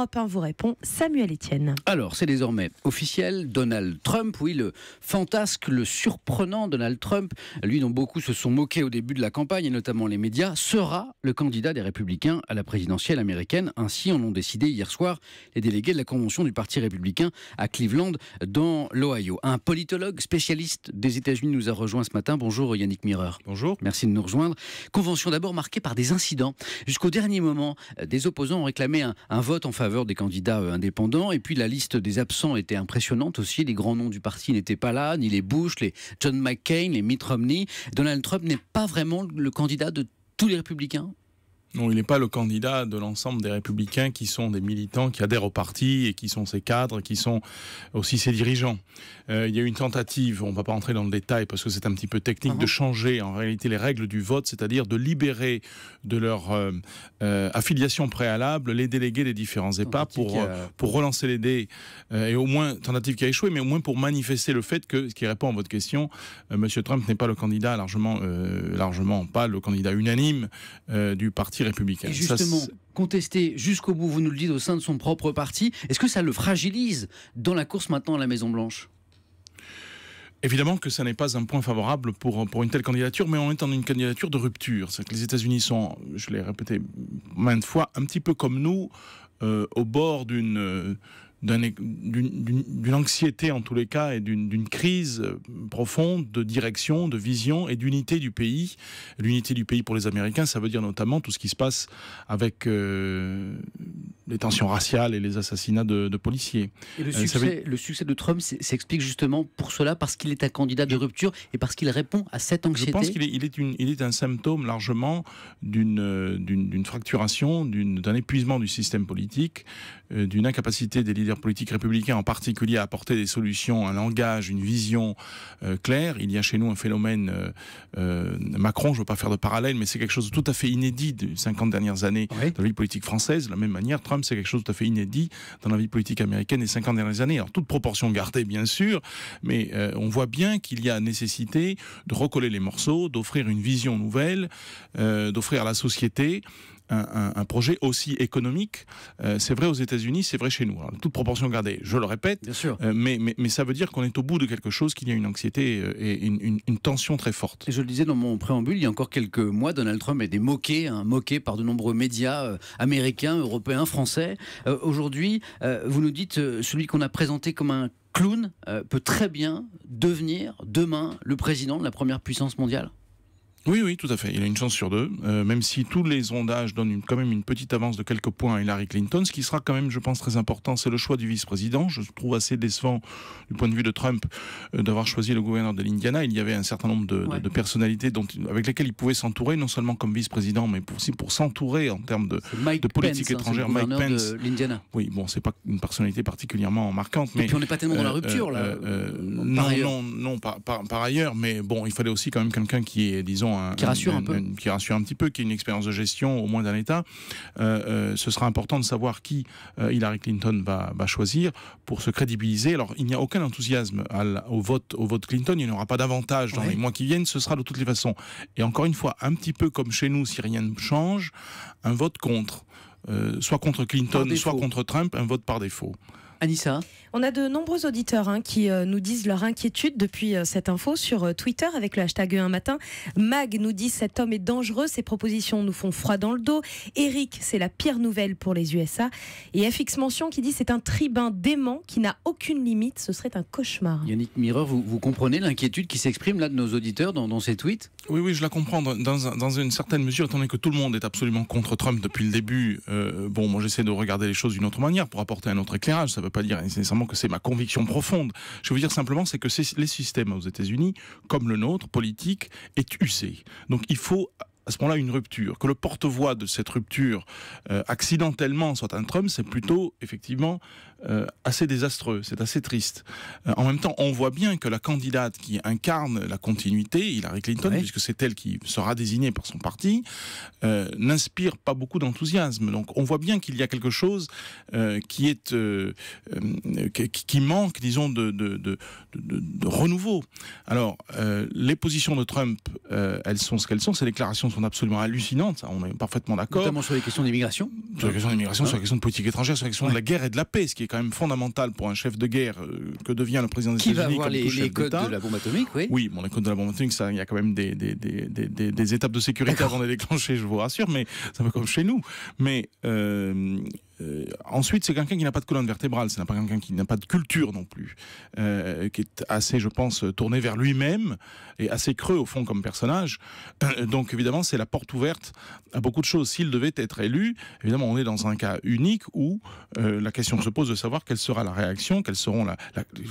Europe 1 vous répond Samuel Etienne. Alors, c'est désormais officiel, Donald Trump, oui, le fantasque, le surprenant Donald Trump, lui dont beaucoup se sont moqués au début de la campagne, et notamment les médias, sera le candidat des républicains à la présidentielle américaine. Ainsi en ont décidé hier soir les délégués de la convention du Parti républicain à Cleveland, dans l'Ohio. Un politologue spécialiste des États-Unis nous a rejoint ce matin. Bonjour Yannick Mireur. Bonjour. Merci de nous rejoindre. Convention d'abord marquée par des incidents. Jusqu'au dernier moment, euh, des opposants ont réclamé un, un vote en faveur des candidats euh, indépendants. Et puis la liste des absents était impressionnante aussi. Les grands noms du parti n'étaient pas là, ni les Bush, les John McCain, les Mitt Romney. Donald Trump n'est pas vraiment le candidat de tous les républicains non, il n'est pas le candidat de l'ensemble des républicains qui sont des militants, qui adhèrent au parti et qui sont ses cadres, qui sont aussi ses dirigeants. Euh, il y a eu une tentative, on ne va pas entrer dans le détail parce que c'est un petit peu technique, ah de changer en réalité les règles du vote, c'est-à-dire de libérer de leur euh, euh, affiliation préalable les délégués des différents EPA pour, pour relancer les dés. et au moins, tentative qui a échoué, mais au moins pour manifester le fait que, ce qui répond à votre question, M. Trump n'est pas le candidat largement, largement pas le candidat unanime du parti républicain. Et justement, contesté jusqu'au bout, vous nous le dites, au sein de son propre parti, est-ce que ça le fragilise dans la course maintenant à la Maison-Blanche Évidemment que ça n'est pas un point favorable pour, pour une telle candidature, mais on est en une candidature de rupture. C'est que les États-Unis sont, je l'ai répété maintes fois, un petit peu comme nous, euh, au bord d'une d'une anxiété en tous les cas et d'une crise euh, profonde de direction, de vision et d'unité du pays. L'unité du pays pour les Américains, ça veut dire notamment tout ce qui se passe avec euh, les tensions raciales et les assassinats de, policiers. Et euh, le, succès, de Trump s'explique justement pour cela, parce qu'il est un candidat de rupture et parce qu'il répond à cette anxiété. Je pense qu'il il est, est un symptôme largement d'une fracturation, d'un épuisement du système politique, d'une incapacité des leaders politique républicain républicains en particulier apporter des solutions, un langage, une vision euh, claire. Il y a chez nous un phénomène euh, euh, Macron, je ne veux pas faire de parallèle, mais c'est quelque chose de tout à fait inédit des 50 dernières années dans la vie politique française. De la même manière, Trump, c'est quelque chose de tout à fait inédit dans la vie politique américaine des 50 dernières années. Alors, toute proportion gardée, bien sûr, mais on voit bien qu'il y a nécessité de recoller les morceaux, d'offrir une vision nouvelle, d'offrir à la société un, projet aussi économique. Euh, c'est vrai aux États-Unis, c'est vrai chez nous. toute proportion gardée, je le répète, euh, mais, ça veut dire qu'on est au bout de quelque chose, qu'il y a une anxiété euh, et une, tension très forte. je le disais dans mon préambule, il y a encore quelques mois, Donald Trump était moqué, hein, moqué par de nombreux médias américains, européens, français. Aujourd'hui, vous nous dites, celui qu'on a présenté comme un clown peut très bien devenir demain le président de la première puissance mondiale oui, oui, tout à fait. Il a une chance sur deux, euh, même si tous les sondages donnent quand même une petite avance de quelques points à Hillary Clinton. Ce qui sera quand même, je pense, très important, c'est le choix du vice-président. Je trouve assez décevant du point de vue de Trump euh, d'avoir choisi le gouverneur de l'Indiana. Il y avait un certain nombre de, personnalités dont, avec lesquelles il pouvait s'entourer, non seulement comme vice-président, mais aussi pour s'entourer en termes de, de politique hein, étrangère. Mike Pence, l'Indiana. Oui, bon, c'est pas une personnalité particulièrement marquante, mais et puis on n'est pas tellement dans la euh, rupture là. non, non, non, par, par ailleurs, mais bon, il fallait aussi quand même quelqu'un qui est, disons Hein, qui rassure un peu, qui rassure un petit peu, qui a une expérience de gestion au moins d'un État. Euh, euh, ce sera important de savoir qui euh, Hillary Clinton va, choisir pour se crédibiliser. Alors il n'y a aucun enthousiasme au vote au vote Clinton. Il n'y aura pas davantage dans les mois qui viennent. Ce sera de toutes les façons. Et encore une fois, un petit peu comme chez nous, si rien ne change, un vote contre. soit contre Clinton, soit contre Trump, un vote par défaut. Anissa on a de nombreux auditeurs hein, qui euh, nous disent leur inquiétude depuis euh, cette info sur euh, Twitter avec le hashtag 1 e matin. Mag nous dit cet homme est dangereux, ses propositions nous font froid dans le dos. Eric, c'est la pire nouvelle pour les USA. Et FX Mention qui dit c'est un tribun dément qui n'a aucune limite, ce serait un cauchemar. Yannick Mireur, vous, vous comprenez l'inquiétude qui s'exprime là de nos auditeurs dans, ces tweets Oui, oui, je la comprends dans, une certaine mesure, étant donné que tout le monde est absolument contre Trump depuis le début. bon, moi j'essaie de regarder les choses d'une autre manière pour apporter un autre éclairage. Ça ne veut pas dire nécessairement que c'est ma conviction profonde. Je veux dire simplement, c'est que les systèmes aux États-Unis, comme le nôtre, politique, est usé. Donc il faut à ce moment-là une rupture. Que le porte-voix de cette rupture euh, accidentellement soit un Trump, c'est plutôt effectivement euh, assez désastreux, c'est assez triste. Euh, en même temps, on voit bien que la candidate qui incarne la continuité, Hillary Clinton, puisque c'est elle qui sera désignée par son parti, n'inspire pas beaucoup d'enthousiasme. Donc on voit bien qu'il y a quelque chose qui est qui, manque, disons, de, de, de, de renouveau. Alors les positions de Trump, elles sont ce qu'elles sont, ces déclarations absolument hallucinantes, on est parfaitement d'accord. Notamment sur les questions d'immigration Sur les questions d'immigration, sur les questions de politique étrangère, sur les questions de la guerre et de la paix, ce qui est quand même fondamental pour un chef de guerre euh, que devient le président des États-Unis. Qui va avoir les, codes de la bombe atomique, oui. Oui, bon, les codes de la bombe atomique, il y a quand même des, des, des, des étapes de sécurité avant de les déclencher, je vous rassure, mais ça va comme chez nous. Mais. Euh, euh, ensuite, c'est quelqu'un qui n'a pas de colonne vertébrale, c'est pas quelqu'un qui n'a pas de culture non plus, euh, qui est assez, je pense, tourné vers lui-même et assez creux au fond comme personnage. Euh, donc évidemment, c'est la porte ouverte à beaucoup de choses. S'il devait être élu, évidemment, on est dans un cas unique où la question se pose de savoir quelle sera la réaction, quelles seront la,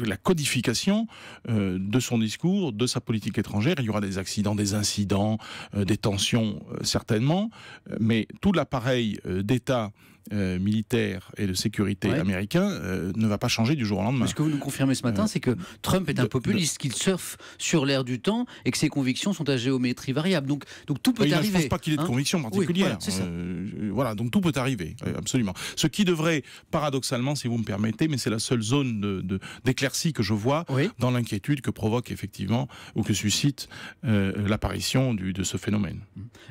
la codification de son discours, de sa politique étrangère. Il y aura des accidents, des incidents, des tensions certainement, mais tout l'appareil d'État euh, militaire et de sécurité américain euh, ne va pas changer du jour au lendemain. Ce que vous nous confirmez ce matin, euh, c'est que Trump est un populiste, qu'il surfe sur l'air du temps et que ses convictions sont à géométrie variable. Donc, donc tout peut arriver. je ne pense pas qu'il ait de hein. convictions particulières. voilà, donc tout peut arriver, absolument. Ce qui devrait, paradoxalement, si vous me permettez, mais c'est la seule zone d'éclaircie que je vois dans l'inquiétude que provoque effectivement ou que suscite l'apparition de ce phénomène.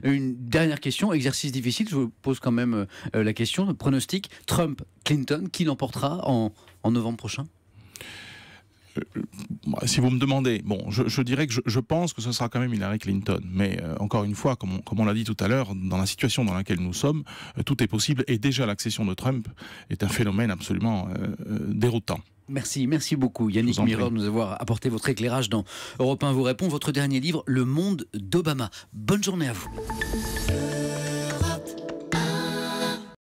Une dernière question, exercice difficile, je vous pose quand même la question le pronostic, Trump-Clinton, qui l'emportera en, novembre prochain euh, euh, si vous me demandez, bon, je, dirais que je, pense que ce sera quand même Hillary Clinton. Mais euh, encore une fois, comme on, l'a dit tout à l'heure, dans la situation dans laquelle nous sommes, tout est possible. Et déjà, l'accession de Trump est un phénomène absolument déroutant. Merci, merci beaucoup Yannick Mirror de nous avoir apporté votre éclairage dans Europe 1 vous répond, votre dernier livre, Le monde d'Obama. Bonne journée à vous.